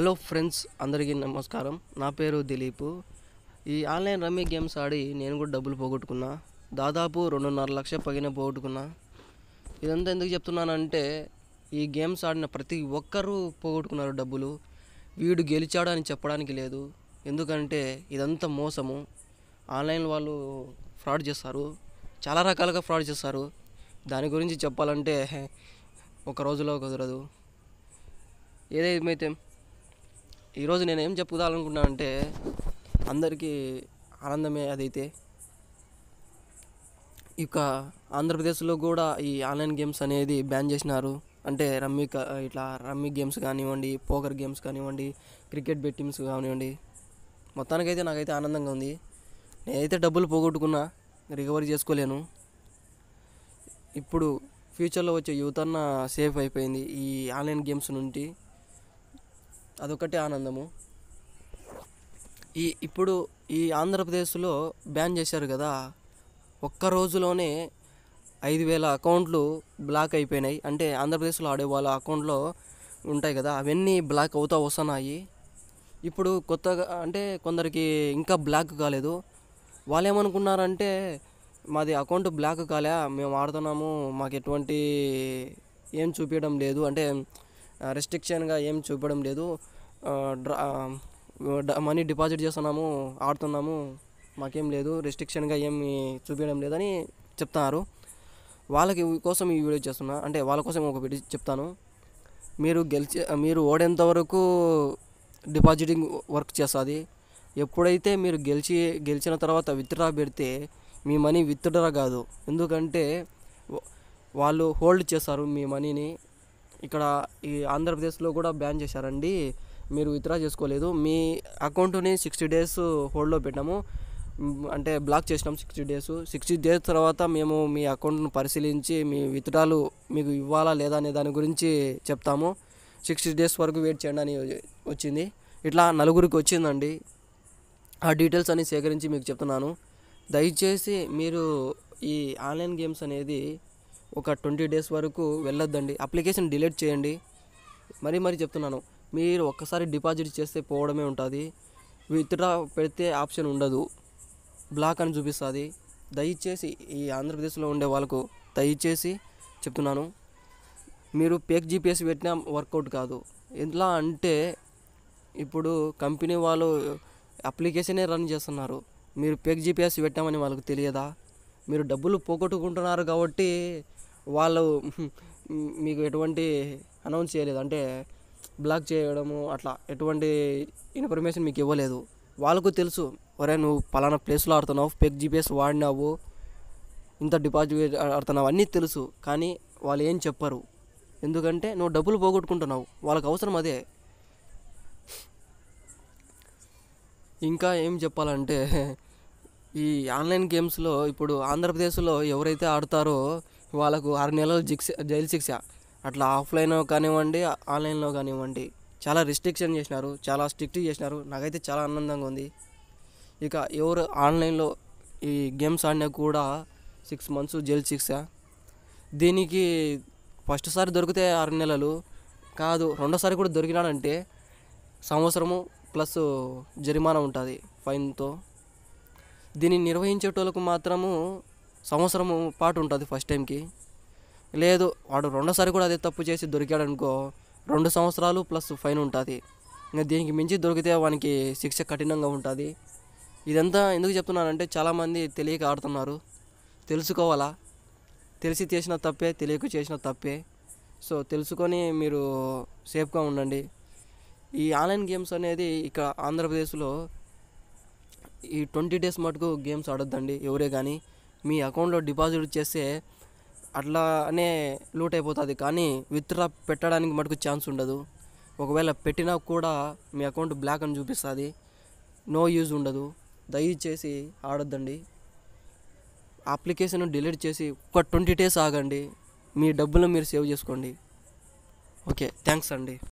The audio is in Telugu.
హలో ఫ్రెండ్స్ అందరికీ నమస్కారం నా పేరు దిలీప్ ఈ ఆన్లైన్ రమ్మీ గేమ్స్ ఆడి నేను కూడా డబ్బులు పోగొట్టుకున్నా దాదాపు రెండున్నర లక్ష పగిన పోగొట్టుకున్నా ఇదంతా ఎందుకు చెప్తున్నానంటే ఈ గేమ్స్ ఆడిన ప్రతి ఒక్కరూ పోగొట్టుకున్నారు డబ్బులు వీడు గెలిచాడు అని చెప్పడానికి లేదు ఎందుకంటే ఇదంతా మోసము ఆన్లైన్ వాళ్ళు ఫ్రాడ్ చేస్తారు చాలా రకాలుగా ఫ్రాడ్ చేస్తారు దాని గురించి చెప్పాలంటే ఒక రోజులో కుదరదు ఏదేమైతే ఈరోజు నేను ఏం చెప్పుకోవాలనుకున్నా అంటే అందరికీ ఆనందమే అదైతే ఇక ఆంధ్రప్రదేశ్లో కూడా ఈ ఆన్లైన్ గేమ్స్ అనేది బ్యాన్ చేసినారు అంటే రమ్మీ ఇట్లా రమ్మీ గేమ్స్ కానివ్వండి పోకర్ గేమ్స్ కానివ్వండి క్రికెట్ బెట్టింగ్స్ కానివ్వండి మొత్తానికైతే నాకైతే ఆనందంగా ఉంది నేనైతే డబ్బులు పోగొట్టుకున్నా రికవరీ చేసుకోలేను ఇప్పుడు ఫ్యూచర్లో వచ్చే యువతన్న సేఫ్ అయిపోయింది ఈ ఆన్లైన్ గేమ్స్ నుండి అదొకటే ఆనందము ఈ ఇప్పుడు ఈ ఆంధ్రప్రదేశ్లో బ్యాన్ చేశారు కదా ఒక్క రోజులోనే ఐదు వేల అకౌంట్లు బ్లాక్ అయిపోయినాయి అంటే ఆంధ్రప్రదేశ్లో ఆడే వాళ్ళ అకౌంట్లో ఉంటాయి కదా అవన్నీ బ్లాక్ అవుతా వస్తున్నాయి ఇప్పుడు కొత్తగా అంటే కొందరికి ఇంకా బ్లాక్ కాలేదు వాళ్ళు ఏమనుకున్నారంటే మాది అకౌంట్ బ్లాక్ కాలే మేము ఆడుతున్నాము మాకు ఎటువంటి ఏం చూపించడం లేదు అంటే రెస్ట్రిక్షన్గా ఏం చూపడం లేదు మనీ డిపాజిట్ చేస్తున్నాము ఆడుతున్నాము మాకేం లేదు రెస్ట్రిక్షన్గా ఏమి చూపించడం లేదని చెప్తున్నారు వాళ్ళకి కోసం ఈ వీడియో చేస్తున్నా అంటే వాళ్ళ కోసం ఒక వీడియో చెప్తాను మీరు గెలిచే మీరు ఓడేంత వరకు డిపాజిటింగ్ వర్క్ చేస్తుంది ఎప్పుడైతే మీరు గెలిచి గెలిచిన తర్వాత విత్డ్రా పెడితే మీ మనీ విత్డ్రా కాదు ఎందుకంటే వాళ్ళు హోల్డ్ చేస్తారు మీ మనీని ఇక్కడ ఈ ఆంధ్రప్రదేశ్లో కూడా బ్యాన్ చేశారండి మీరు విత్డ్రా చేసుకోలేదు మీ అకౌంట్ని సిక్స్టీ డేస్ హోల్డ్లో పెట్టాము అంటే బ్లాక్ చేసినాం సిక్స్టీ డేస్ సిక్స్టీ డేస్ తర్వాత మేము మీ అకౌంట్ను పరిశీలించి మీ విత్డ్రాలు మీకు ఇవ్వాలా లేదా అనే దాని గురించి చెప్తాము సిక్స్టీ డేస్ వరకు వెయిట్ చేయండి అని వచ్చింది ఇట్లా నలుగురికి వచ్చిందండి ఆ డీటెయిల్స్ అన్ని సేకరించి మీకు చెప్తున్నాను దయచేసి మీరు ఈ ఆన్లైన్ గేమ్స్ అనేది ఒక ట్వంటీ డేస్ వరకు వెళ్ళొద్దండి అప్లికేషన్ డిలీట్ చేయండి మరీ మరీ చెప్తున్నాను మీరు ఒక్కసారి డిపాజిట్ చేస్తే పోవడమే ఉంటుంది విత్డ్రా పెడితే ఆప్షన్ ఉండదు బ్లాక్ అని చూపిస్తుంది దయచేసి ఈ ఆంధ్రప్రదేశ్లో ఉండే వాళ్ళకు దయచేసి చెప్తున్నాను మీరు పేక్ జీపీఎస్ పెట్టినా వర్కౌట్ కాదు ఎలా అంటే ఇప్పుడు కంపెనీ వాళ్ళు అప్లికేషనే రన్ చేస్తున్నారు మీరు పేక్ జీపీఎస్ పెట్టామని వాళ్ళకు తెలియదా మీరు డబ్బులు పోగొట్టుకుంటున్నారు కాబట్టి వాళ్ళు మీకు ఎటువంటి అనౌన్స్ చేయలేదు అంటే బ్లాక్ చేయడము అట్లా ఎటువంటి ఇన్ఫర్మేషన్ మీకు ఇవ్వలేదు వాళ్ళకు తెలుసు ఒరే నువ్వు పలానా ప్లేస్లో ఆడుతున్నావు పెక్ జీపీఎస్ వాడినావు ఇంత డిపాజిట్ ఆడుతున్నావు అన్నీ తెలుసు కానీ వాళ్ళు ఏం చెప్పరు ఎందుకంటే నువ్వు డబ్బులు పోగొట్టుకుంటున్నావు వాళ్ళకి అవసరం అదే ఇంకా ఏం చెప్పాలంటే ఈ ఆన్లైన్ గేమ్స్లో ఇప్పుడు ఆంధ్రప్రదేశ్లో ఎవరైతే ఆడతారో వాళ్ళకు ఆరు నెలలు జిక్స్ జైలు శిక్ష అట్లా ఆఫ్లైన్ కానివ్వండి ఆన్లైన్లో కానివ్వండి చాలా రిస్ట్రిక్షన్ చేసినారు చాలా స్ట్రిక్ట్ చేసినారు నాకైతే చాలా ఆనందంగా ఉంది ఇక ఎవరు ఆన్లైన్లో ఈ గేమ్స్ ఆడినా కూడా సిక్స్ మంత్స్ జైలు శిక్ష దీనికి ఫస్ట్ సారి దొరికితే ఆరు నెలలు కాదు రెండోసారి కూడా దొరికినాడంటే సంవత్సరము ప్లస్ జరిమానా ఉంటుంది ఫైన్తో దీన్ని నిర్వహించేటోళ్ళకు మాత్రము సంవత్సరం పాటు ఉంటుంది ఫస్ట్ టైంకి లేదు వాడు రెండోసారి కూడా అదే తప్పు చేసి దొరికాడు అనుకో రెండు సంవత్సరాలు ప్లస్ ఫైన్ ఉంటుంది ఇంకా దీనికి మించి దొరికితే వానికి శిక్ష కఠినంగా ఉంటుంది ఇదంతా ఎందుకు చెప్తున్నానంటే చాలామంది తెలియక ఆడుతున్నారు తెలుసుకోవాలా తెలిసి చేసిన తప్పే తెలియక చేసిన తప్పే సో తెలుసుకొని మీరు సేఫ్గా ఉండండి ఈ ఆన్లైన్ గేమ్స్ అనేది ఇక్కడ ఆంధ్రప్రదేశ్లో ఈ ట్వంటీ డేస్ మటుకు గేమ్స్ ఆడొద్దండి ఎవరే కానీ మీ అకౌంట్లో డిపాజిట్ చేస్తే అట్లానే లూట్ అయిపోతుంది కానీ విత్డ్రా పెట్టడానికి మటుకు ఛాన్స్ ఉండదు ఒకవేళ పెట్టినా కూడా మీ అకౌంట్ బ్లాక్ అని చూపిస్తుంది నో యూజ్ ఉండదు దయచేసి ఆడొద్దండి అప్లికేషన్ డిలీట్ చేసి ఒక ట్వంటీ డేస్ ఆగండి మీ డబ్బులు మీరు సేవ్ చేసుకోండి ఓకే థ్యాంక్స్ అండి